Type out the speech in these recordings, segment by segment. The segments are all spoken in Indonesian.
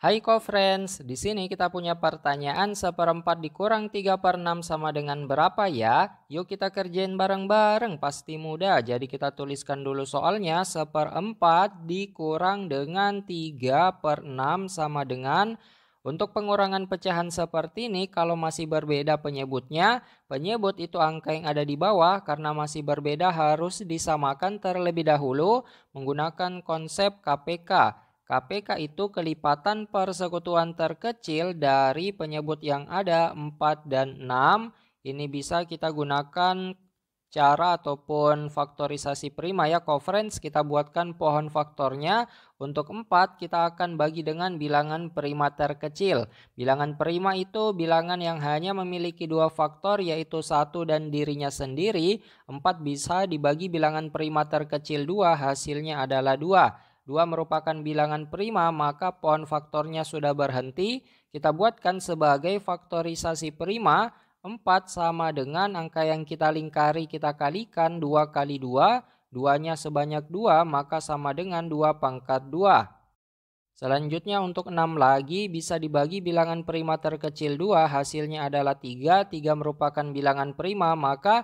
Hai co-friends, di sini kita punya pertanyaan seperempat dikurang 3 per 6 sama dengan berapa ya? Yuk kita kerjain bareng-bareng, pasti mudah. Jadi kita tuliskan dulu soalnya, seperempat dikurang dengan 3 per 6 sama dengan untuk pengurangan pecahan seperti ini, kalau masih berbeda penyebutnya, penyebut itu angka yang ada di bawah karena masih berbeda harus disamakan terlebih dahulu menggunakan konsep KPK. KPK itu kelipatan persekutuan terkecil dari penyebut yang ada 4 dan 6. Ini bisa kita gunakan cara ataupun faktorisasi prima ya Coverance kita buatkan pohon faktornya untuk 4 kita akan bagi dengan bilangan prima terkecil. Bilangan prima itu bilangan yang hanya memiliki dua faktor yaitu satu dan dirinya sendiri. 4 bisa dibagi bilangan prima terkecil 2 hasilnya adalah 2. 2 merupakan bilangan prima, maka pohon faktornya sudah berhenti. Kita buatkan sebagai faktorisasi prima, 4 sama dengan angka yang kita lingkari kita kalikan 2 kali 2, 2-nya sebanyak 2, maka sama dengan 2 pangkat 2. Selanjutnya untuk 6 lagi bisa dibagi bilangan prima terkecil 2, hasilnya adalah 3, 3 merupakan bilangan prima, maka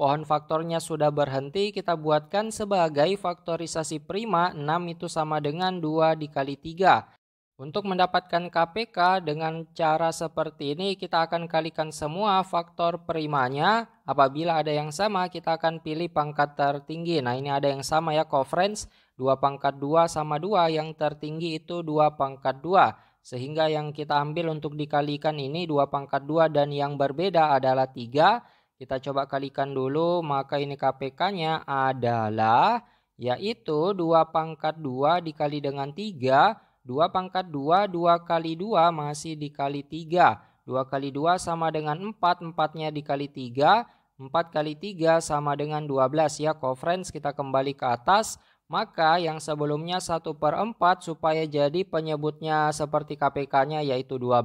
Pohon faktornya sudah berhenti, kita buatkan sebagai faktorisasi prima 6 itu sama dengan 2 dikali 3. Untuk mendapatkan KPK dengan cara seperti ini kita akan kalikan semua faktor primanya. Apabila ada yang sama kita akan pilih pangkat tertinggi. Nah ini ada yang sama ya coverage 2 pangkat 2 sama 2 yang tertinggi itu 2 pangkat 2. Sehingga yang kita ambil untuk dikalikan ini 2 pangkat 2 dan yang berbeda adalah 3. Kita coba kalikan dulu, maka ini KPK-nya adalah yaitu 2 pangkat 2 dikali dengan 3, 2 pangkat 2, 2 kali 2 masih dikali 3. 2 kali 2 sama dengan 4, 4-nya dikali 3, 4 kali 3 sama dengan 12 ya. Conference kita kembali ke atas, maka yang sebelumnya 1 per 4 supaya jadi penyebutnya seperti KPK-nya yaitu 12,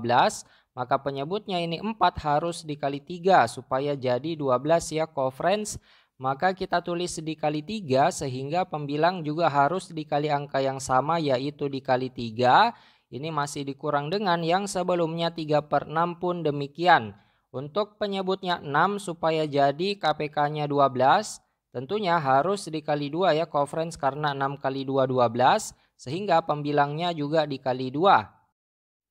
maka penyebutnya ini 4 harus dikali 3 supaya jadi 12 ya conference. Maka kita tulis dikali 3 sehingga pembilang juga harus dikali angka yang sama yaitu dikali 3. Ini masih dikurang dengan yang sebelumnya 3 per 6 pun demikian. Untuk penyebutnya 6 supaya jadi KPK-nya 12, tentunya harus dikali 2 ya conference karena 6 kali 2 12 sehingga pembilangnya juga dikali 2.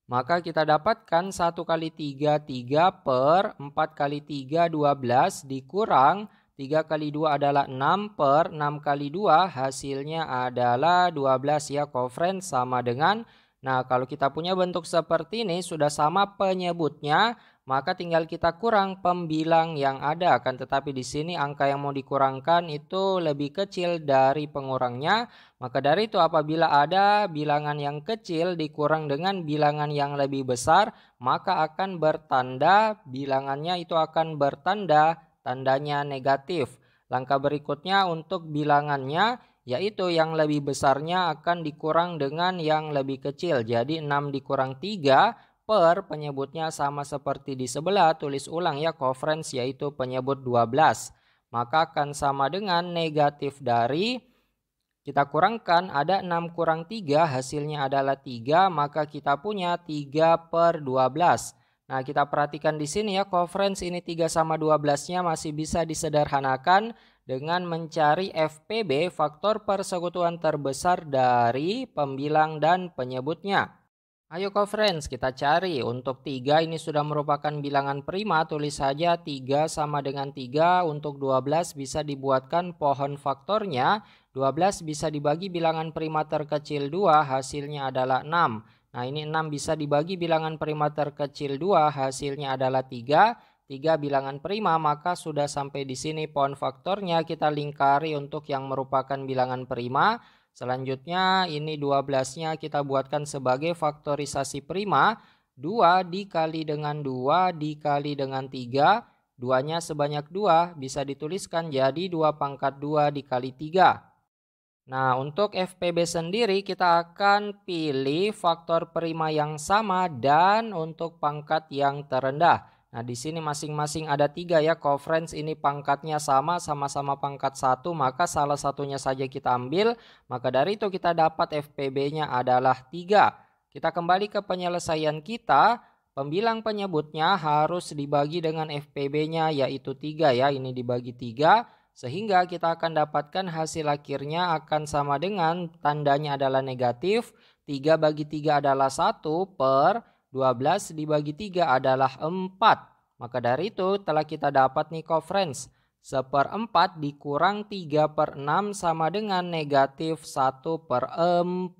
Maka kita dapatkan 1 kali 3, 3 per 4 kali 3, 12 dikurang 3 kali 2 adalah 6 per 6 kali 2 hasilnya adalah 12 ya kofren sama dengan Nah kalau kita punya bentuk seperti ini sudah sama penyebutnya maka tinggal kita kurang pembilang yang ada akan tetapi di sini angka yang mau dikurangkan itu lebih kecil dari pengurangnya maka dari itu apabila ada bilangan yang kecil dikurang dengan bilangan yang lebih besar maka akan bertanda bilangannya itu akan bertanda tandanya negatif langkah berikutnya untuk bilangannya yaitu yang lebih besarnya akan dikurang dengan yang lebih kecil jadi 6 dikurang 3 per penyebutnya sama seperti di sebelah, tulis ulang ya coverance yaitu penyebut 12. Maka akan sama dengan negatif dari kita kurangkan ada 6 kurang 3 hasilnya adalah 3 maka kita punya 3 per 12. Nah, kita perhatikan di sini ya, coverage ini 3 sama 12-nya masih bisa disederhanakan dengan mencari FPB, faktor persekutuan terbesar dari pembilang dan penyebutnya. Ayo kau friends, kita cari. Untuk 3 ini sudah merupakan bilangan prima, tulis saja 3 sama dengan 3. Untuk 12 bisa dibuatkan pohon faktornya. 12 bisa dibagi bilangan prima terkecil 2, hasilnya adalah 6. Nah ini 6 bisa dibagi bilangan prima terkecil 2, hasilnya adalah 3. 3 bilangan prima, maka sudah sampai di sini pohon faktornya kita lingkari untuk yang merupakan bilangan prima. Selanjutnya ini 12-nya kita buatkan sebagai faktorisasi prima. 2 dikali dengan 2 dikali dengan 3. 2-nya sebanyak 2 bisa dituliskan jadi 2 pangkat 2 dikali 3. Nah untuk FPB sendiri kita akan pilih faktor prima yang sama dan untuk pangkat yang terendah. Nah, di sini masing-masing ada tiga ya conference ini pangkatnya sama, sama-sama pangkat satu, maka salah satunya saja kita ambil. Maka dari itu kita dapat FPB-nya adalah tiga. Kita kembali ke penyelesaian kita. Pembilang penyebutnya harus dibagi dengan FPB-nya yaitu tiga ya. Ini dibagi tiga sehingga kita akan dapatkan hasil akhirnya akan sama dengan tandanya adalah negatif. tiga bagi tiga adalah satu per 12 dibagi 3 adalah 4. Maka dari itu telah kita dapat nih friends. 1 per 4 dikurang 3 per 6 sama dengan negatif 1 per 4.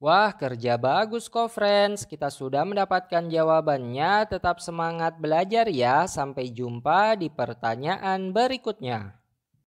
Wah kerja bagus kok friends. Kita sudah mendapatkan jawabannya. Tetap semangat belajar ya. Sampai jumpa di pertanyaan berikutnya.